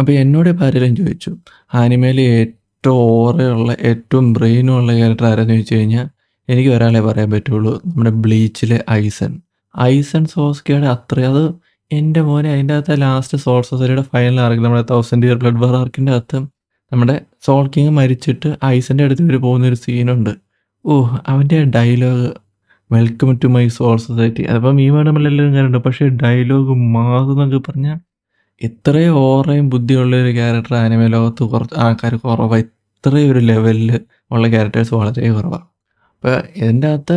അപ്പോൾ എന്നോട് പലരും ചോദിച്ചു ആനിമയിൽ ഏറ്റവും ഓറയുള്ള ഏറ്റവും ബ്രെയിനുള്ള ക്യാരക്ടർ ആരെന്ന് ചോദിച്ചു കഴിഞ്ഞാൽ എനിക്ക് ഒരാളെ പറയാൻ പറ്റുള്ളൂ നമ്മുടെ ബ്ലീച്ചിലെ ഐസൺ ഐസൺ സോസ്കിയുടെ അത്ര അത് എൻ്റെ മോനെ അതിൻ്റെ അകത്ത് ലാസ്റ്റ് സോൾ സൊസൈറ്റിയുടെ ഫൈനൽ ആർക്ക് നമ്മുടെ തൗസൻഡ് ഇയർ ബ്ലഡ് ബർ ആർക്കിൻ്റെ അകത്ത് നമ്മുടെ സോൾ കിങ് മരിച്ചിട്ട് ഐസൻ്റെ അടുത്ത് ഇവർ പോകുന്നൊരു സീനുണ്ട് ഓ അവൻ്റെ dialogue welcome to my soul society അതിപ്പം ഈ വേണമെല്ലാം കാര്യമുണ്ട് പക്ഷേ ഡയലോഗ് മാറുന്നൊക്കെ പറഞ്ഞാൽ ഇത്രയും ഓറയും ബുദ്ധിയുള്ള ഒരു ക്യാരക്ടർ ആനിമ ലോകത്ത് കുറച്ച് ആൾക്കാർ കുറവാണ് ഇത്രയും ഒരു ലെവലിൽ ഉള്ള ക്യാരക്ടേഴ്സ് വളരെ കുറവാണ് അപ്പോൾ ഇതിൻ്റെ അകത്ത്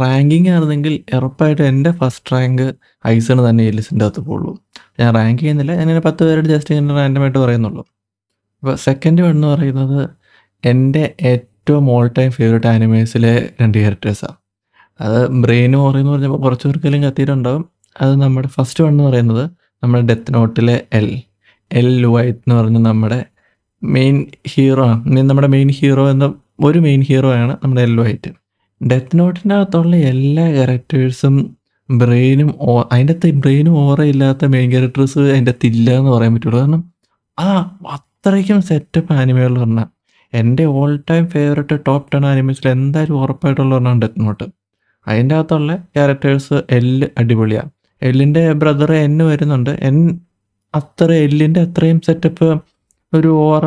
റാങ്കിങ് ആയിരുന്നെങ്കിൽ ഉറപ്പായിട്ട് എൻ്റെ ഫസ്റ്റ് റാങ്ക് ഐസണ് തന്നെ ഈ അകത്ത് പോകുള്ളൂ ഞാൻ റാങ്ക് ചെയ്യുന്നില്ല ഞാനിങ്ങനെ പത്ത് പേരോട് ജസ്റ്റ് ഇങ്ങനെ റാൻഡമായിട്ട് പറയുന്നുള്ളൂ അപ്പോൾ സെക്കൻഡ് വൺ എന്ന് പറയുന്നത് എൻ്റെ ഏറ്റവും ഓൾ ടൈം ഫേവറേറ്റ് ആനിമേഴ്സിലെ രണ്ട് ക്യാരക്ടേഴ്സാണ് അത് ബ്രെയിൻ എന്ന് പറഞ്ഞപ്പോൾ കുറച്ച് പേർക്കെല്ലാം കത്തിയിട്ടുണ്ടാകും അത് നമ്മുടെ ഫസ്റ്റ് വൺ എന്ന് പറയുന്നത് നമ്മുടെ ഡെത്ത് നോട്ടിലെ എൽ എൽ വൈറ്റ് എന്ന് പറഞ്ഞ നമ്മുടെ മെയിൻ ഹീറോ ആണ് നമ്മുടെ മെയിൻ ഹീറോ എന്ന ഒരു മെയിൻ ഹീറോ ആണ് നമ്മുടെ എൽ വൈറ്റ് ഡെത്ത് നോട്ടിൻ്റെ അകത്തുള്ള എല്ലാ ക്യാരക്ടേഴ്സും ബ്രെയിനും അതിൻ്റെ അകത്ത് ബ്രെയിനും ഓറ ഇല്ലാത്ത മെയിൻ ക്യാരക്ടേഴ്സ് അതിൻ്റെ അകത്ത് ഇല്ല എന്ന് പറയാൻ പറ്റുള്ളൂ കാരണം ആ അത്രയ്ക്കും സെറ്റപ്പ് ആനിമകൾ പറഞ്ഞാൽ എൻ്റെ all time favourite top ten ആനിമൽസിൽ എന്തായാലും ഉറപ്പായിട്ടുള്ള ഒരെണ്ണം ഡെത്ത് നോട്ട് അതിൻ്റെ അകത്തുള്ള ക്യാരക്ടേഴ്സ് എല്ലാം അടിപൊളിയാണ് എല്ലിൻ്റെ ബ്രദർ എൻ വരുന്നുണ്ട് എൻ അത്ര എല്ലിൻ്റെ അത്രയും സെറ്റപ്പ് ഒരു ഓറ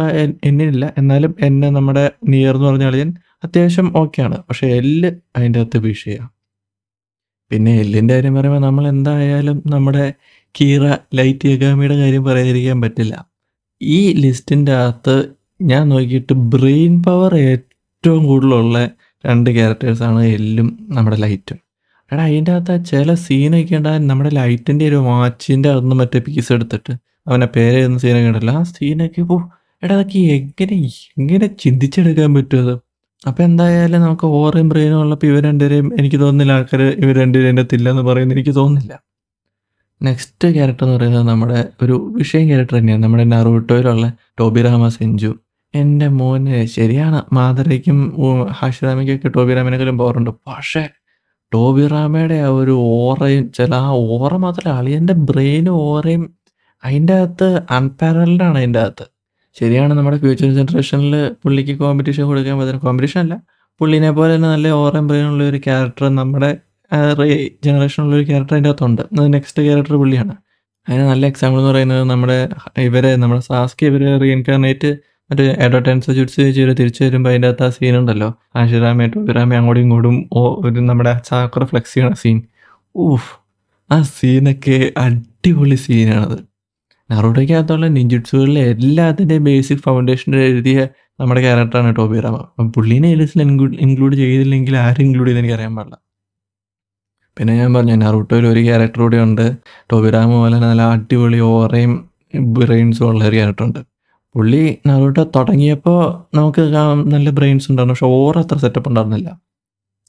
എന്നില്ല എന്നാലും എന്നെ നമ്മുടെ നിയർ എന്ന് പറഞ്ഞ കളിയൻ അത്യാവശ്യം ഓക്കെയാണ് പക്ഷേ എല്ല് അതിൻ്റെ അകത്ത് വീഴ്ചയാണ് പിന്നെ എല്ലിൻ്റെ കാര്യം പറയുമ്പോൾ നമ്മൾ എന്തായാലും നമ്മുടെ കീറ ലൈറ്റ് യഗാമിയുടെ കാര്യം പറയാതിരിക്കാൻ പറ്റില്ല ഈ ലിസ്റ്റിൻ്റെ അകത്ത് ഞാൻ നോക്കിയിട്ട് ബ്രെയിൻ പവർ ഏറ്റവും കൂടുതലുള്ള രണ്ട് ക്യാരക്ടേഴ്സാണ് എല്ലും നമ്മുടെ ലൈറ്റും എടാ അതിൻ്റെ അകത്ത് ചില സീനൊക്കെ ഉണ്ടായിരുന്നു നമ്മുടെ ലൈറ്റിൻ്റെ ഒരു വാച്ചിൻ്റെ അകത്ത് മറ്റേ പീസ് എടുത്തിട്ട് അവനെ പേരെഴുതുന്ന സീനൊക്കെ ഉണ്ടല്ലോ ആ സീനൊക്കെ ഇപ്പോൾ എടാ അതൊക്കെ എങ്ങനെ എങ്ങനെ ചിന്തിച്ചെടുക്കാൻ പറ്റുമത് അപ്പം എന്തായാലും നമുക്ക് ഓറയും ബ്രെയിനും ഉള്ളപ്പോൾ ഇവർ രണ്ടുപേരെയും എനിക്ക് തോന്നുന്നില്ല ആൾക്കാർ ഇവർ രണ്ടുപേരും എൻ്റെ തില്ലെന്ന് പറയുന്നത് എനിക്ക് തോന്നുന്നില്ല നെക്സ്റ്റ് ക്യാരക്ടർ എന്ന് പറയുന്നത് നമ്മുടെ ഒരു വിഷയം ക്യാരക്ടർ തന്നെയാണ് നമ്മുടെ നറൂട്ടോയിലുള്ള ടോബിറാമ സെഞ്ചു എൻ്റെ മോന് ശരിയാണ് മാതരയ്ക്കും ഹാഷിറാമയ്ക്കൊക്കെ ടോബിറാമിനെക്കാളും പവറുണ്ട് പക്ഷേ റാമയുടെ ആ ഒരു ഓറയും ചില ആ ഓറ മാത്രമല്ല അളിയൻ്റെ ബ്രെയിനും ഓറയും അതിൻ്റെ അകത്ത് അൺപാരലാണ് അതിൻ്റെ അകത്ത് ശരിയാണ് നമ്മുടെ ഫ്യൂച്ചർ ജനറേഷനിൽ പുള്ളിക്ക് കോമ്പറ്റീഷൻ കൊടുക്കാൻ പറ്റുന്ന കോമ്പറ്റീഷൻ അല്ല പുള്ളിനെ പോലെ തന്നെ നല്ല ഓറയും ബ്രെയിനുള്ള ഒരു ക്യാരക്ടർ നമ്മുടെ ജനറേഷനുള്ള ഒരു ക്യാരക്ടർ അതിൻ്റെ അകത്തുണ്ട് അത് നെക്സ്റ്റ് ക്യാരക്ടർ പുള്ളിയാണ് അതിന് നല്ല എക്സാമ്പിൾ എന്ന് പറയുന്നത് നമ്മുടെ ഇവരെ നമ്മുടെ സാസ്കി ഇവരെ റീഇൻകാർണേറ്റ് മറ്റേ അഡ്വർടൈൻസ് ചുരിച്ച് ചെയ്ത് തിരിച്ചു വരുമ്പോൾ അതിൻ്റെ അകത്ത് ആ സീൻ ഉണ്ടല്ലോ ആശുരാമയെ ടോബിറാമയെ അങ്ങോട്ടും ഇങ്ങോട്ടും ഓ ഒരു നമ്മുടെ ചാക്ര ഫ്ലെക്സ് ചെയ്യണ സീൻ ഊഫ് ആ സീനൊക്കെ അടിപൊളി സീനാണത് നറുടയ്ക്കകത്തുള്ള നിഞ്ചുട്സുകളിലെ എല്ലാത്തിൻ്റെയും ബേസിക് ഫൗണ്ടേഷൻ എഴുതിയ നമ്മുടെ ക്യാരക്ടറാണ് ടോബിറാമ അപ്പം പുള്ളീനെ എലിസിൽ ഇൻക്ലൂഡ് ചെയ്തില്ലെങ്കിൽ ആരും ഇൻക്ലൂഡ് ചെയ്ത് എനിക്കറിയാൻ പാടില്ല പിന്നെ ഞാൻ പറഞ്ഞു നറുട്ടോയിൽ ഒരു ക്യാരക്ടർ കൂടെ ഉണ്ട് ടോബിറാമ പോലെ നല്ല അടിപൊളി ഓറയും ബ്രെയിൻസും ഉള്ള ഒരു ക്യാരക്ടറുണ്ട് പുള്ളി നറൂട്ടോ തുടങ്ങിയപ്പോൾ നമുക്ക് നല്ല ബ്രെയിൻസ് ഉണ്ടായിരുന്നു പക്ഷെ ഓർ അത്ര സെറ്റപ്പ് ഉണ്ടായിരുന്നില്ല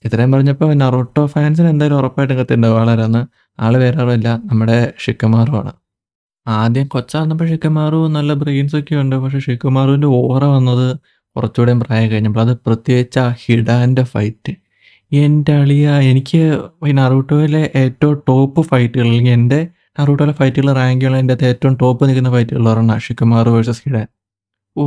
ഇത്രയും പറഞ്ഞപ്പോൾ നറൂട്ടോ ഫാൻസിന് എന്തായാലും ഉറപ്പായിട്ടും കത്തിണ്ടാവും ആളാരാന്ന് ആള് വേറെ ആരുമില്ല നമ്മുടെ ഷിക്കുമാറുമാണ് ആദ്യം കൊച്ചാന്നപ്പോൾ ഷിക്കുമാറു നല്ല ബ്രെയിൻസ് ഒക്കെ ഉണ്ട് പക്ഷെ ഷിക്കുമാറുവിൻ്റെ ഓറ വന്നത് കുറച്ചുകൂടെയും പ്രായം കഴിഞ്ഞപ്പോൾ അത് പ്രത്യേകിച്ച് ആ ഹിഡാൻ്റെ ഫൈറ്റ് എൻ്റെ അളിയ എനിക്ക് ഈ നറൂട്ടോയിലെ ഏറ്റവും ടോപ്പ് ഫൈറ്റുകൾ അല്ലെങ്കിൽ എൻ്റെ നറൂട്ടോയിലെ ഫൈറ്റുകൾ റാങ്കുകൾ എൻ്റെ ഏറ്റവും ടോപ്പ് നിൽക്കുന്ന ഫൈറ്റുകൾ ഒരെണ്ണം ഷിക്കുമാർ വേഴ്സസ് ഹിഡാൻ ഓ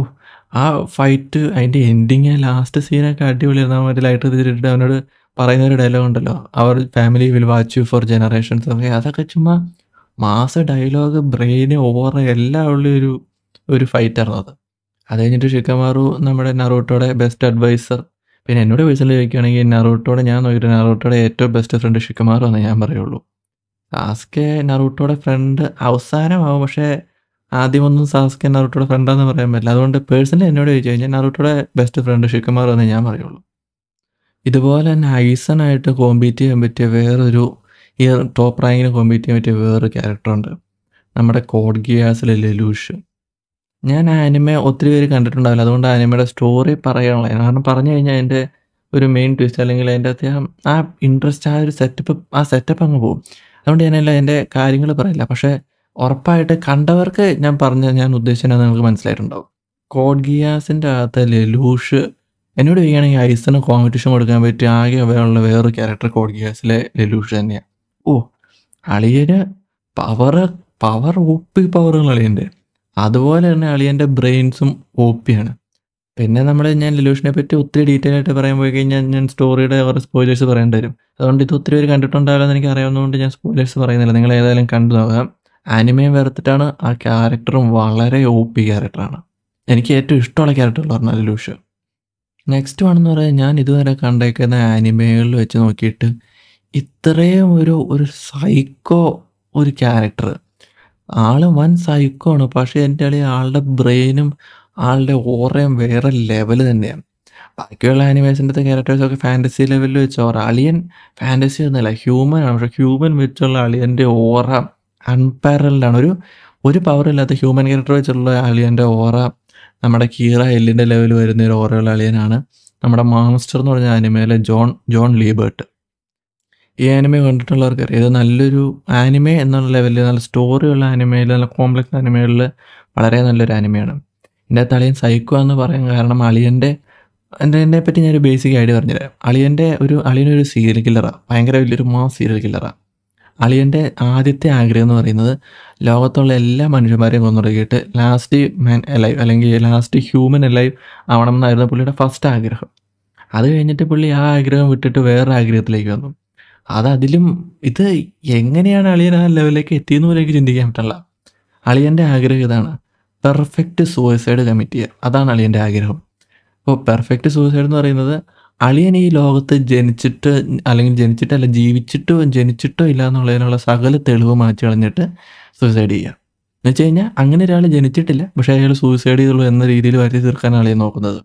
ആ ഫൈറ്റ് അതിൻ്റെ എൻഡിങ് ലാസ്റ്റ് സീനൊക്കെ അടിപൊളിയായിരുന്നു ആ മറ്റേ ലൈറ്റർ തിരിച്ചിട്ട് അവനോട് പറയുന്ന ഒരു ഡയലോഗ് ഉണ്ടല്ലോ അവർ family will watch you for generations ഒക്കെ അതൊക്കെ ചുമ്മാ മാസ ഡയലോഗ് ബ്രെയിന് ഓവർ എല്ലാം ഉള്ള ഒരു ഒരു ഫൈറ്റായിരുന്നു അത് അത് കഴിഞ്ഞിട്ട് ഷിക്കമാറു നമ്മുടെ നറോട്ടോടെ ബെസ്റ്റ് അഡ്വൈസർ പിന്നെ എന്നോട് വയസ്സിൽ ചോദിക്കുകയാണെങ്കിൽ നറോട്ടോടെ ഞാൻ നോക്കിയിട്ട് നറോട്ടോടെ ഏറ്റവും ബെസ്റ്റ് ഫ്രണ്ട് ഷിക്കമാറു എന്ന് ഞാൻ പറയുള്ളൂ ആസ്കെ നറോട്ടോടെ ഫ്രണ്ട് അവസാനമാവും പക്ഷേ ആദ്യമൊന്നും സാസ്കെ നറുട്ടോടെ ഫ്രണ്ടാന്ന് പറയാൻ പറ്റില്ല അതുകൊണ്ട് പേഴ്സണലി എന്നോട് ചോദിച്ചു കഴിഞ്ഞാൽ നറുട്ടോടെ ബെസ്റ്റ് ഫ്രണ്ട് ഷിക്കുമാർ എന്ന് ഞാൻ പറയുള്ളൂ ഇതുപോലെ തന്നെ ഐസണായിട്ട് കോമ്പീറ്റ് ചെയ്യാൻ പറ്റിയ വേറൊരു ഈ ടോപ്പ് റാങ്കിന് കോമ്പീറ്റ് ചെയ്യാൻ പറ്റിയ വേറൊരു ക്യാരക്ടറുണ്ട് നമ്മുടെ കോഡ് ഗിയാസിലെ ലലൂഷ് ഞാൻ ആ അനിമ ഒത്തിരി പേര് കണ്ടിട്ടുണ്ടാവില്ല അതുകൊണ്ട് ആ അനിമയുടെ സ്റ്റോറി പറയാനുള്ള കാരണം പറഞ്ഞു കഴിഞ്ഞാൽ അതിൻ്റെ ഒരു മെയിൻ ട്വിസ്റ്റ് അല്ലെങ്കിൽ അതിൻ്റെ അത്യാവശ്യം ആ ഇൻട്രസ്റ്റ് ആ ഒരു സെറ്റപ്പ് ആ സെറ്റപ്പ് അങ്ങ് പോകും അതുകൊണ്ട് ഞാനല്ല അതിൻ്റെ കാര്യങ്ങൾ പറയില്ല പക്ഷേ ഉറപ്പായിട്ട് കണ്ടവർക്ക് ഞാൻ പറഞ്ഞ ഞാൻ ഉദ്ദേശിച്ചത് നിങ്ങൾക്ക് മനസ്സിലായിട്ടുണ്ടാവും കോഡ് ഗിയാസിൻ്റെ അകത്ത് ലലൂഷ് എന്നോട് ചെയ്യുകയാണെങ്കിൽ ഐസിന് കോമ്പറ്റീഷൻ കൊടുക്കാൻ പറ്റിയ ആകെ അവരുള്ള വേറൊരു ക്യാരക്ടർ കോഡ് ഗിയാസിലെ ലലൂഷ് തന്നെയാണ് ഓ അളിയന് പവർ പവർ ഒപ്പി പവറുകൾ അളിയൻ്റെ അതുപോലെ തന്നെ അളിയൻ്റെ ബ്രെയിൻസും ഒപ്പിയാണ് പിന്നെ നമ്മൾ ഞാൻ ലലൂഷിനെ പറ്റി ഒത്തിരി ഡീറ്റെയിൽ ആയിട്ട് പറയാൻ പോയി കഴിഞ്ഞാൽ ഞാൻ സ്റ്റോറിയുടെ കുറേ സ്പോയിലേഴ്സ് പറയേണ്ടി വരും അതുകൊണ്ട് ഇത് ഒത്തിരി പേര് കണ്ടിട്ടുണ്ടാവില്ലെന്ന് എനിക്ക് അറിയാവുന്നതുകൊണ്ട് ഞാൻ സ്പോയിലേഴ്സ് പറയുന്നില്ല നിങ്ങൾ ഏതായാലും കണ്ടു നോക്കാം ആനിമയെ വെറുത്തിട്ടാണ് ആ ക്യാരക്ടറും വളരെ ഒ പി ക്യാരക്ടറാണ് എനിക്ക് ഏറ്റവും ഇഷ്ടമുള്ള ക്യാരക്ടർ എന്ന് പറഞ്ഞാൽ ലൂഷ് നെക്സ്റ്റ് വണെന്ന് പറയാൻ ഞാൻ ഇതുവരെ കണ്ടേക്കുന്ന ആനിമകളിൽ വെച്ച് നോക്കിയിട്ട് ഇത്രയും ഒരു ഒരു സൈക്കോ ഒരു ക്യാരക്ടർ ആൾ വൻ സൈക്കോ ആണ് പക്ഷേ എൻ്റെ കളി ആളുടെ ബ്രെയിനും ആളുടെ ഓറയും വേറെ ലെവൽ തന്നെയാണ് ബാക്കിയുള്ള ആനിമേഷൻ്റെ ക്യാരക്ടേഴ്സൊക്കെ ഫാൻറ്റസി ലെവലിൽ വെച്ച് ഓറ അളിയൻ ഫാൻറ്റസി ഒന്നുമല്ല ഹ്യൂമൻ ആണ് പക്ഷേ ഹ്യൂമൻ വെച്ചുള്ള അളിയൻ്റെ ഓറ അൺപാരലാണ് ഒരു ഒരു പവറില്ലാത്ത ഹ്യൂമൻ ക്യാരക്ടർ വെച്ചിട്ടുള്ള അലിയൻ്റെ ഓറ നമ്മുടെ കീറ എല്ലിൻ്റെ ലെവൽ വരുന്ന ഒരു ഓറയുള്ള അലിയനാണ് നമ്മുടെ മാസ്റ്റർ എന്ന് പറഞ്ഞ ആനിമയിലെ ജോൺ ജോൺ ലീബേർട്ട് ഈ ആനിമ കണ്ടിട്ടുള്ളവർക്കറിയാം ഇത് നല്ലൊരു ആനിമ എന്നുള്ള ലെവലിൽ നല്ല സ്റ്റോറിയുള്ള ആനിമയിൽ നല്ല കോംപ്ലക്സ് ആനിമകളിൽ വളരെ നല്ലൊരു ആനിമയാണ് എൻ്റെ തളിയൻ സൈക്കോ എന്ന് പറയാൻ കാരണം അളിയൻ്റെ എൻ്റെ എന്നെ പറ്റി ഞാനൊരു ബേസിക് ഐഡിയ പറഞ്ഞുതരാം അളിയൻ്റെ ഒരു അളിയനൊരു സീരിയൽ കില്ലറാണ് ഭയങ്കര വലിയൊരു മാസ് സീരിയൽ കില്ലറാണ് അളിയൻ്റെ ആദ്യത്തെ ആഗ്രഹം എന്ന് പറയുന്നത് ലോകത്തുള്ള എല്ലാ മനുഷ്യന്മാരെയും കൊന്നൊടുക്കിയിട്ട് ലാസ്റ്റ് മാൻ അലൈവ് അല്ലെങ്കിൽ ലാസ്റ്റ് ഹ്യൂമൻ അലൈവ് ആവണം എന്നായിരുന്നു പുള്ളിയുടെ ഫസ്റ്റ് ആഗ്രഹം അത് കഴിഞ്ഞിട്ട് പുള്ളി ആ ആഗ്രഹം വിട്ടിട്ട് വേറെ ആഗ്രഹത്തിലേക്ക് വന്നു അത് അതിലും ഇത് എങ്ങനെയാണ് അളിയൻ ആ ലെവലിലേക്ക് എത്തിയെന്ന് പോലെയൊക്കെ ചിന്തിക്കാൻ പറ്റില്ല അളിയൻ്റെ ആഗ്രഹം ഇതാണ് പെർഫെക്റ്റ് സൂയിസൈഡ് കമ്മിറ്റ് അതാണ് അളിയൻ്റെ ആഗ്രഹം അപ്പോൾ പെർഫെക്റ്റ് സൂയിസൈഡ് എന്ന് പറയുന്നത് അളിയൻ ഈ ലോകത്ത് ജനിച്ചിട്ട് അല്ലെങ്കിൽ ജനിച്ചിട്ടല്ല ജീവിച്ചിട്ടോ ജനിച്ചിട്ടോ ഇല്ല എന്നുള്ളതിനുള്ള സകല തെളിവ് മാറ്റി കളഞ്ഞിട്ട് സൂയിസൈഡ് ചെയ്യുക എന്ന് വെച്ച് കഴിഞ്ഞാൽ അങ്ങനെ ഒരാൾ ജനിച്ചിട്ടില്ല പക്ഷേ അയാൾ സൂയിസൈഡ് ചെയ്തുള്ളൂ എന്ന രീതിയിൽ വരുത്തി തീർക്കാൻ ആളിയെ നോക്കുന്നത്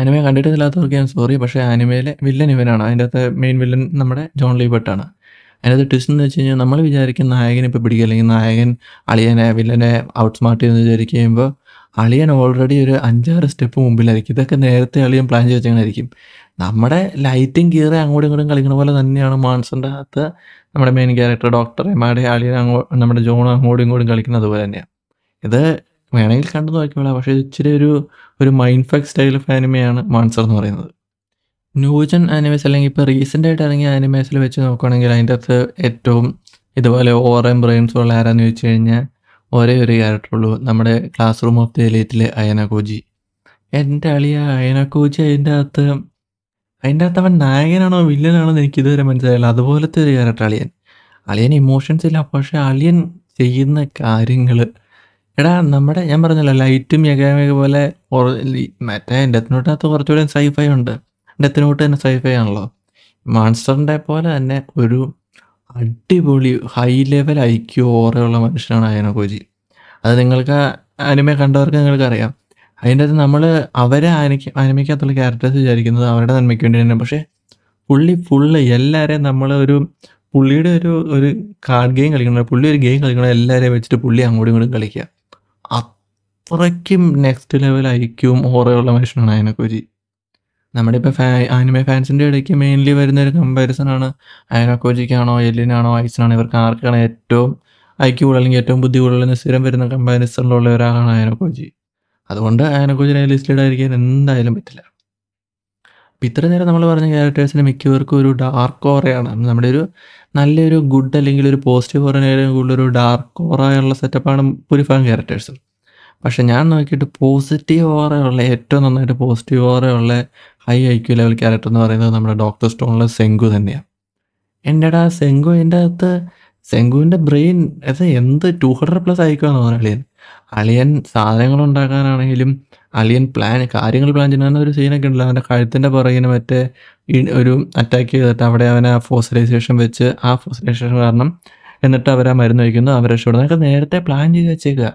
ആനിമയെ കണ്ടിട്ടില്ലാത്തവർക്ക് ഞാൻ സോറി പക്ഷേ ആനിമയിലെ വില്ലൻ ഇവനാണ് അതിൻ്റെ അകത്ത് മെയിൻ വില്ലൻ നമ്മുടെ ജോൺ ലീബർട്ടാണ് അതിനകത്ത് ട്വിസ്റ്റ് എന്ന് വെച്ച് കഴിഞ്ഞാൽ നമ്മൾ വിചാരിക്കുന്ന നായകനെ ഇപ്പോൾ പിടിക്കുക അല്ലെങ്കിൽ നായകൻ അളിയനെ വില്ലനെ ഔട്ട്സ്മാർട്ട് ചെയ്യുമെന്ന് വിചാരിക്കുമ്പോൾ അളിയൻ ഓൾറെഡി ഒരു അഞ്ചാറ് സ്റ്റെപ്പ് മുമ്പിലായിരിക്കും ഇതൊക്കെ നേരത്തെ അളിയൻ പ്ലാൻ ചെയ്ത് വെച്ചായിരിക്കും നമ്മുടെ ലൈറ്റും കീറി അങ്ങോട്ടും ഇങ്ങോട്ടും കളിക്കുന്ന പോലെ തന്നെയാണ് മാൺസൻ്റെ അകത്ത് നമ്മുടെ മെയിൻ ക്യാരക്ടർ ഡോക്ടർ എമാടെ അളിയൻ അങ്ങോ നമ്മുടെ ജോൺ അങ്ങോട്ടും ഇങ്ങോട്ടും കളിക്കുന്നത് അതുപോലെ തന്നെയാണ് ഇത് വേണമെങ്കിൽ കണ്ടു നോക്കിക്കോളാം പക്ഷേ ഇച്ചിരി ഒരു ഒരു മൈൻഡ് ഫെക് സ്റ്റൈൽ ഓഫ് ആനിമയാണ് മാൻസർ എന്ന് പറയുന്നത് ന്യൂജൻ ആനിമേസ് അല്ലെങ്കിൽ ഇപ്പോൾ റീസെൻ്റ് ആയിട്ട് ഇറങ്ങിയ ആനിമേസിൽ വെച്ച് നോക്കുകയാണെങ്കിൽ അതിൻ്റെ അകത്ത് ഏറ്റവും ഇതുപോലെ ആൻഡ് ബ്രെയിൻസ് ഉള്ള ആരാന്ന് ചോദിച്ചു കഴിഞ്ഞാൽ ഒരേ ഒരു ക്യാരക്ടറുള്ളൂ നമ്മുടെ ക്ലാസ് റൂം ഓഫ് ദി എലൈറ്റിലെ അയനകോജി എൻ്റെ അളിയ അയനക്കോച്ചി അതിൻ്റെ അകത്ത് അതിൻ്റെ അകത്ത് അവൻ നായകനാണോ വില്ലനാണോ എന്ന് എനിക്ക് ഇതുവരെ മനസ്സിലായില്ല അതുപോലത്തെ ഒരു ക്യാരക്ടർ അളിയൻ അളിയൻ ഇമോഷൻസ് ഇല്ല പക്ഷേ അളിയൻ ചെയ്യുന്ന കാര്യങ്ങൾ എടാ നമ്മുടെ ഞാൻ പറഞ്ഞല്ലോ ലൈറ്റും യഗാമേക പോലെ മറ്റേ ഡെത്ത് നോട്ടിനകത്ത് കുറച്ചുകൂടെ സൈഫൈ ഉണ്ട് ഡെത്ത് നോട്ട് തന്നെ സൈഫൈ ആണല്ലോ മാൺസ്റ്ററിൻ്റെ പോലെ തന്നെ ഒരു അടിപൊളി ഹൈ ലെവൽ ഐ ക്യു ഓറയുള്ള മനുഷ്യനാണ് കോജി അത് നിങ്ങൾക്ക് അനിമ കണ്ടവർക്ക് അറിയാം അതിൻ്റെ അകത്ത് നമ്മൾ അവരെ അനിക്ക അനിമയ്ക്കകത്തുള്ള ക്യാരക്ടേഴ്സ് വിചാരിക്കുന്നത് അവരുടെ നന്മയ്ക്ക് വേണ്ടി തന്നെ പക്ഷേ പുള്ളി ഫുള്ള് എല്ലാവരെയും നമ്മൾ ഒരു പുള്ളിയുടെ ഒരു ഒരു കാർഡ് ഗെയിം കളിക്കണം പുള്ളി ഒരു ഗെയിം കളിക്കണം എല്ലാവരെയും വെച്ചിട്ട് പുള്ളി അങ്ങോട്ടും ഇങ്ങോട്ടും കളിക്കുക അത്രയ്ക്കും നെക്സ്റ്റ് ലെവൽ ഐക്യവും ഓറയുള്ള മനുഷ്യനാണ് അയനക്കോരി നമ്മുടെ ഇപ്പോൾ ഫാ ആനിമ ഫാൻസിൻ്റെ ഇടയ്ക്ക് മെയിൻലി വരുന്ന ഒരു ആണ് അയനക്കോജിക്കാണോ എല്ലിനാണോ ഐസിനാണോ ഇവർക്ക് ആർക്കാണ് ഏറ്റവും ഐക്യ കൂടുതൽ അല്ലെങ്കിൽ ഏറ്റവും ബുദ്ധി കൂടുതൽ സ്ഥിരം വരുന്ന കമ്പാരിസണിലുള്ള ഒരാളാണ് അയനക്കോജി അതുകൊണ്ട് അയനോക്കോജിനെ ലിസ്റ്റിലീഡ് എന്തായാലും പറ്റില്ല അപ്പം ഇത്ര നേരം നമ്മൾ പറഞ്ഞ ക്യാരക്ടേഴ്സിന് മിക്കവർക്കും ഒരു ഡാർക്ക് ഓറയാണ് നമ്മുടെ ഒരു നല്ലൊരു ഗുഡ് അല്ലെങ്കിൽ ഒരു പോസിറ്റീവ് ഓറിനേലും കൂടുതലൊരു ഡാർക്ക് ഓറയുള്ള സെറ്റപ്പാണ് ഭൂരിഭാഗം ക്യാരക്ടേഴ്സും പക്ഷെ ഞാൻ നോക്കിയിട്ട് പോസിറ്റീവ് ഓറയുള്ള ഏറ്റവും നന്നായിട്ട് പോസിറ്റീവ് ഓറയുള്ള high IQ level character എന്ന് പറയുന്നത് നമ്മുടെ ഡോക്ടർ സ്റ്റോണിലെ സെങ്കു തന്നെയാണ് എൻ്റെടാ സെങ്കു എൻ്റെ അകത്ത് സെങ്കുവിൻ്റെ ബ്രെയിൻ അത് എന്ത് ടു ഹൺഡ്രഡ് പ്ലസ് ആയിക്കുവാന്ന് തോന്നുന്നു അളിയൻ അളിയൻ സാധനങ്ങൾ ഉണ്ടാക്കാനാണെങ്കിലും അളിയൻ പ്ലാൻ കാര്യങ്ങൾ പ്ലാൻ ചെയ്യുന്ന ഒരു സീനൊക്കെ ഉണ്ടല്ലോ അവൻ്റെ കഴുത്തിൻ്റെ പുറകിന് മറ്റേ ഒരു അറ്റാക്ക് ചെയ്തിട്ട് അവിടെ അവനെ ആ ഫോസിലൈസേഷൻ വെച്ച് ആ ഫോസിലൈസേഷൻ കാരണം എന്നിട്ട് അവരെ മരുന്ന് വയ്ക്കുന്നു അവർ രക്ഷപ്പെടുന്നു അതൊക്കെ നേരത്തെ പ്ലാൻ ചെയ്ത് വെച്ചേക്കുക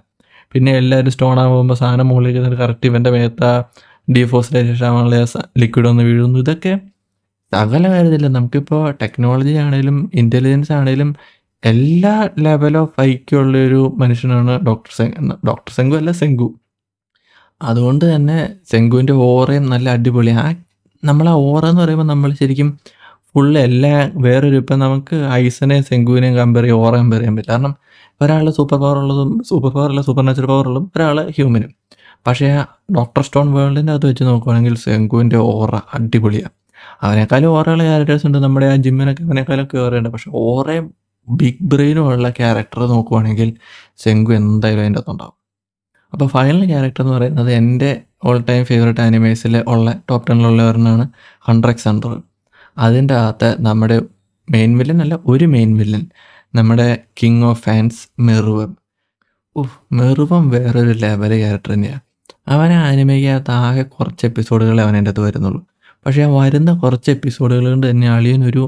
പിന്നെ എല്ലാവരും സ്റ്റോൺ ആകുമ്പോൾ സാധനം മുകളിലേക്ക് കറക്റ്റ് ഇവൻ്റെ മേത്ത ആവാനുള്ള ലിക്വിഡ് ഒന്ന് വീഴുന്നു ഇതൊക്കെ അകല കാര്യത്തില്ല നമുക്കിപ്പോൾ ടെക്നോളജി ആണെങ്കിലും ഇൻ്റലിജൻസ് ആണെങ്കിലും എല്ലാ ലെവൽ ഓഫ് ഒരു മനുഷ്യനാണ് ഡോക്ടർ സെങ് ഡോക്ടർ സെങ്കു അല്ല സെങ്കു അതുകൊണ്ട് തന്നെ സെങ്കുവിൻ്റെ ഓറയും നല്ല അടിപൊളി ആ നമ്മൾ ഓറ എന്ന് പറയുമ്പോൾ നമ്മൾ ശരിക്കും ഫുൾ എല്ലാ വേറൊരു ഇപ്പം നമുക്ക് ഐസനെയും സെങ്കുവിനെയും കമ്പയർ ചെയ്യും ഓറ കമ്പയർ ചെയ്യാൻ പറ്റും കാരണം ഒരാൾ സൂപ്പർ പവർ ഉള്ളതും സൂപ്പർ പവർ അല്ല സൂപ്പർ നാച്ചുറൽ പവർ ഉള്ളതും ഒരാൾ ഹ്യൂമനും പക്ഷേ ഡോക്ടർ സ്റ്റോൺ വേൾഡിൻ്റെ അകത്ത് വെച്ച് നോക്കുവാണെങ്കിൽ സെങ്കുവിൻ്റെ ഓറ അടിപൊളിയാണ് അവനേക്കാളും ഓറയുള്ള ക്യാരക്ടേഴ്സ് ഉണ്ട് നമ്മുടെ ആ ജിമ്മിനൊക്കെ അവനേക്കാളൊക്കെ ഓറയുണ്ട് പക്ഷേ ഓറയും ബിഗ് ബ്രെയിനും ഉള്ള ക്യാരക്ടർ നോക്കുവാണെങ്കിൽ സെങ്കു എന്തായാലും അതിൻ്റെ അകത്തുണ്ടാവും അപ്പോൾ ഫൈനൽ ക്യാരക്ടർ എന്ന് പറയുന്നത് എൻ്റെ ഓൾ ടൈം ഫേവറേറ്റ് ആനിമേസിൽ ഉള്ള ടോപ്പ് ടെന്നിലുള്ള ഒരെണ്ണമാണ് ഹൺഡ്രഡ് ഹൺഡ്രഡ് അതിൻ്റെ അകത്ത് നമ്മുടെ മെയിൻ വില്ലൻ അല്ല ഒരു മെയിൻ വില്ലൻ നമ്മുടെ king of fans Meruem oh Meruem വേറൊരു ലെവൽ ക്യാരക്ടർ തന്നെയാണ് അവൻ ആനിമയ്ക്കകത്ത് ആകെ കുറച്ച് എപ്പിസോഡുകളെ അവൻ എൻ്റെ അത് വരുന്നുള്ളൂ പക്ഷേ ആ വരുന്ന കുറച്ച് എപ്പിസോഡുകൾ കൊണ്ട് തന്നെ അളിയൻ ഒരു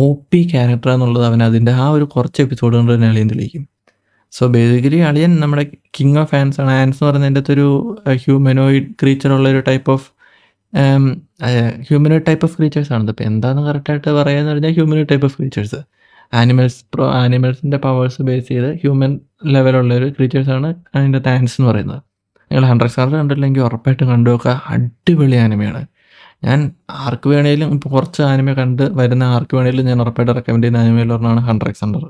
ഒ പി ക്യാരക്ടർ എന്നുള്ളത് അവൻ അതിൻ്റെ ആ ഒരു കുറച്ച് എപ്പിസോഡ് കൊണ്ട് തന്നെ അളിയൻ തെളിയിക്കും സോ ബേസിക്കലി അളിയൻ നമ്മുടെ കിങ് ഓഫ് ആൻസ് ആണ് ആൻസ് എന്ന് പറയുന്നത് എൻ്റെ അകത്തൊരു ഹ്യൂമനോയിഡ് ക്രീച്ചർ ഉള്ള ഒരു type of humanoid type of creatures ആണ് ഇപ്പോൾ എന്താണെന്ന് കറക്റ്റായിട്ട് പറയുകയെന്ന് പറഞ്ഞാൽ humanoid type of creatures animals ആനിമൽസിൻ്റെ പവേഴ്സ് ബേസ് ചെയ്ത് ഹ്യൂമൻ ലെവലുള്ള ഒരു ക്രീച്ചേഴ്സാണ് അതിൻ്റെ താൻസ് എന്ന് പറയുന്നത് നിങ്ങൾ ഹൺഡ്രഡ് സ്റ്റാർ കണ്ടിട്ടില്ലെങ്കിൽ ഉറപ്പായിട്ടും കണ്ടു നോക്കുക അടിപൊളി ആനിമയാണ് ഞാൻ ആർക്ക് വേണേലും ഇപ്പോൾ കുറച്ച് ആനിമ കണ്ട് വരുന്ന ആർക്ക് വേണേലും ഞാൻ ഉറപ്പായിട്ട് റെക്കമെൻഡ് ചെയ്യുന്ന ആനിമയിൽ ഒരെണ്ണമാണ് ഹൺഡ്രഡ് സെൻഡർ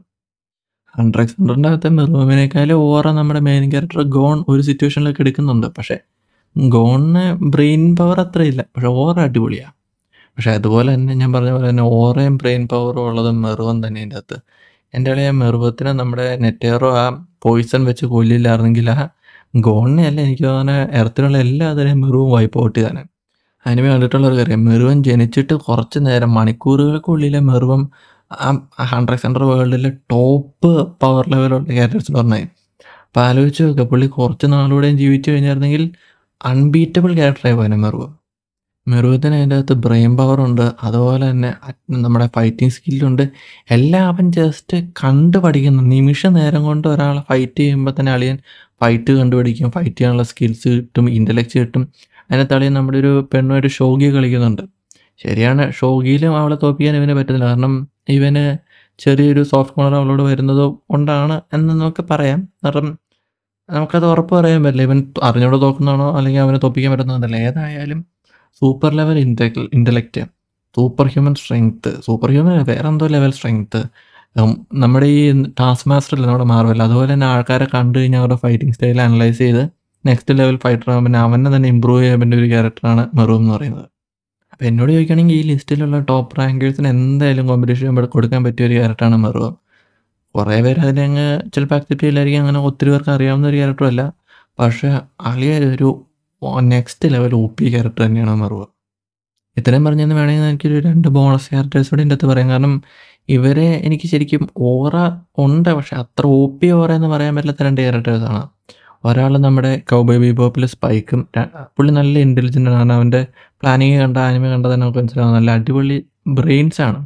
ഹൺഡ്രഡ് സെൻഡറിൻ്റെ അകത്തെ മെറൂമിനേക്കാളും ഓവറ നമ്മുടെ മെയിൻ ക്യാരക്ടർ ഗോൺ ഒരു സിറ്റുവേഷനിലേക്ക് എടുക്കുന്നുണ്ട് പക്ഷേ ഗോണിന് ബ്രെയിൻ പവർ അത്രയില്ല പക്ഷേ ഓറ അടിപൊളിയാണ് പക്ഷേ അതുപോലെ തന്നെ ഞാൻ പറഞ്ഞ പോലെ തന്നെ ഓറയും ബ്രെയിൻ പവറും ഉള്ളത് മെറുവൻ തന്നെ അതിൻ്റെ അകത്ത് എൻ്റെ ഇളയ മെറുവത്തിന് നമ്മുടെ നെറ്റേറോ ആ പോയിസൺ വെച്ച് കൊല്ലില്ലായിരുന്നെങ്കിൽ ആ ഗോണിനെ അല്ല എനിക്ക് തോന്നുന്നത് എർത്തിലുള്ള എല്ലാ തരം മെറുവും വൈപ്പ് ഔട്ട് ചെയ്താനാണ് അതിന് കണ്ടിട്ടുള്ളവർക്ക് അറിയാം മെറുവൻ ജനിച്ചിട്ട് കുറച്ച് നേരം മണിക്കൂറുകൾക്കുള്ളിലെ മെറുവൻ ഹൺഡ്രഡ് സെൻട്രൽ വേൾഡിലെ ടോപ്പ് പവർ ലെവലുള്ള എന്ന് ഒന്നായി അപ്പോൾ ആലോചിച്ച് നോക്കുക പുള്ളി കുറച്ച് നാളുകൂടെയും ജീവിച്ചു കഴിഞ്ഞായിരുന്നെങ്കിൽ അൺബീറ്റബിൾ ക്യാരക്ടറായി പോയനെ മെറുവ് മെറൂവിന് അതിൻ്റെ അകത്ത് ബ്രെയിൻ പവറുണ്ട് അതുപോലെ തന്നെ നമ്മുടെ ഫൈറ്റിംഗ് സ്കില്ലുണ്ട് എല്ലാം അവൻ ജസ്റ്റ് കണ്ടു പഠിക്കുന്ന നിമിഷ നേരം കൊണ്ട് ഒരാളെ ഫൈറ്റ് ചെയ്യുമ്പോൾ തന്നെ അളിയൻ ഫൈറ്റ് കണ്ടുപിടിക്കും ഫൈറ്റ് ചെയ്യാനുള്ള സ്കിൽസ് കിട്ടും ഇൻ്റലക്ച് കിട്ടും അതിനകത്ത് അളിയൻ നമ്മുടെ ഒരു പെണ്ണുമായിട്ട് ഷോഗി കളിക്കുന്നുണ്ട് ശരിയാണ് ഷോഗിയിലും അവളെ തോപ്പിക്കാൻ ഇവന് പറ്റുന്നില്ല കാരണം ഇവന് ചെറിയൊരു സോഫ്റ്റ് കോണർ അവളോട് വരുന്നത് കൊണ്ടാണ് എന്ന് നമുക്ക് പറയാം കാരണം നമുക്കത് ഉറപ്പ് പറയാൻ പറ്റില്ല ഇവൻ അറിഞ്ഞോട് തോക്കുന്നതാണോ അല്ലെങ്കിൽ അവനെ തോപ്പിക്കാൻ പറ്റുന്നതല്ല ഏതായാലും super level intel intellect super human strength super human വേറെ എന്തോ ലെവൽ സ്ട്രെങ്ത്ത് നമ്മുടെ ഈ ടാസ്ക് മാസ്റ്ററിൽ നമ്മുടെ മാർവൽ അതുപോലെ തന്നെ ആൾക്കാരെ കണ്ടു കഴിഞ്ഞാൽ അവരുടെ ഫൈറ്റിംഗ് സ്റ്റൈൽ അനലൈസ് ചെയ്ത് നെക്സ്റ്റ് ലെവൽ ഫൈറ്റർ ആകുമ്പോൾ അവനെ തന്നെ ഇമ്പ്രൂവ് ചെയ്യാൻ ഒരു ക്യാരക്ടറാണ് മെറൂം എന്ന് പറയുന്നത് അപ്പോൾ എന്നോട് ചോദിക്കുകയാണെങ്കിൽ ഈ ലിസ്റ്റിലുള്ള ടോപ്പ് റാങ്കേഴ്സിന് എന്തായാലും കോമ്പറ്റീഷൻ കൊടുക്കാൻ പറ്റിയ ഒരു ക്യാരക്ടറാണ് മെറൂം കുറേ പേർ അതിനെ അങ്ങ് ചിലപ്പോൾ അക്സെപ്റ്റ് ചെയ്യില്ലായിരിക്കും അങ്ങനെ ഒത്തിരി പേർക്ക് അറിയാവുന്ന ഒരു ക്യാരക്ടറല്ല പക്ഷേ അളിയ ഒരു next level O P character തന്നെയാണ് മറുവ ഇത്രയും പറഞ്ഞെന്ന് വേണമെങ്കിൽ എനിക്കൊരു രണ്ട് ബോണസ് ക്യാരക്ടേഴ്സ് കൂടി എൻ്റെ അടുത്ത് പറയാം കാരണം ഇവരെ എനിക്ക് ശരിക്കും ഓറ ഉണ്ട് പക്ഷെ അത്ര ഒ പി ഓറ എന്ന് പറയാൻ പറ്റാത്ത രണ്ട് ക്യാരക്ടേഴ്സാണ് ഒരാൾ നമ്മുടെ കൗബൈ ബീബോപ്പിലെ സ്പൈക്കും പുള്ളി നല്ല ഇൻ്റലിജൻ്റ് ആണ് അവൻ്റെ പ്ലാനിങ് കണ്ട ആനിമ കണ്ട തന്നെ നമുക്ക് മനസ്സിലാവും നല്ല അടിപൊളി ബ്രെയിൻസ് ആണ്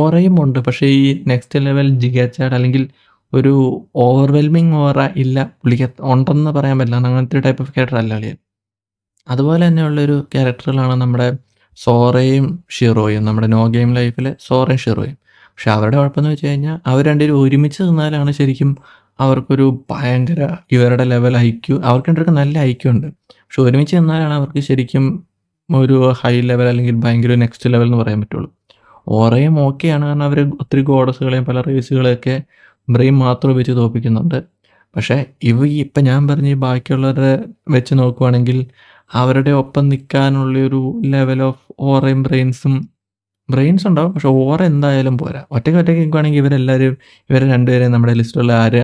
ഓറയും ഉണ്ട് പക്ഷേ ഈ നെക്സ്റ്റ് ലെവൽ ജിഗാച്ചാട് അല്ലെങ്കിൽ ഒരു ഓവർവെൽമിങ് ഓറ ഇല്ല പുള്ളിക്ക് ഉണ്ടെന്ന് പറയാൻ പറ്റില്ല അങ്ങനത്തെ ടൈപ്പ് ഓഫ് ക്യാരക്ടർ അല്ല കളിയാൻ അതുപോലെ തന്നെയുള്ളൊരു ക്യാരക്ടറുകളാണ് നമ്മുടെ സോറയും ഷിറോയും നമ്മുടെ നോ ഗെയിം ലൈഫിലെ സോറയും ഷിറോയും പക്ഷെ അവരുടെ കുഴപ്പമെന്ന് വെച്ച് കഴിഞ്ഞാൽ അവർ രണ്ടുപേരും ഒരുമിച്ച് നിന്നാലാണ് ശരിക്കും അവർക്കൊരു ഭയങ്കര ഇവരുടെ ലെവൽ ഐക്യു അവർക്ക് രണ്ടുപേർക്ക് നല്ല ഐക്യം ഉണ്ട് പക്ഷെ ഒരുമിച്ച് നിന്നാലാണ് അവർക്ക് ശരിക്കും ഒരു ഹൈ ലെവൽ അല്ലെങ്കിൽ ഭയങ്കര നെക്സ്റ്റ് ലെവൽ എന്ന് പറയാൻ പറ്റുള്ളൂ ഓറയും ഓക്കെയാണ് കാരണം അവർ ഒത്തിരി ഗോഡസുകളെയും പല റേസുകളെയൊക്കെ ബ്രെയിൻ മാത്രം ഉപയോഗിച്ച് തോപ്പിക്കുന്നുണ്ട് പക്ഷേ ഇവ ഇപ്പം ഞാൻ പറഞ്ഞ് ബാക്കിയുള്ളവരെ വെച്ച് നോക്കുവാണെങ്കിൽ അവരുടെ ഒപ്പം നിൽക്കാനുള്ള ഒരു ലെവൽ ഓഫ് ഓറയും ബ്രെയിൻസും ബ്രെയിൻസ് ഉണ്ടാവും പക്ഷെ ഓറ എന്തായാലും പോരാ ഒറ്റയ്ക്ക് ഒറ്റയ്ക്ക് നിൽക്കുവാണെങ്കിൽ ഇവരെല്ലാവരും ഇവരെ രണ്ടുപേരെയും നമ്മുടെ ലിസ്റ്റിലുള്ള ആര്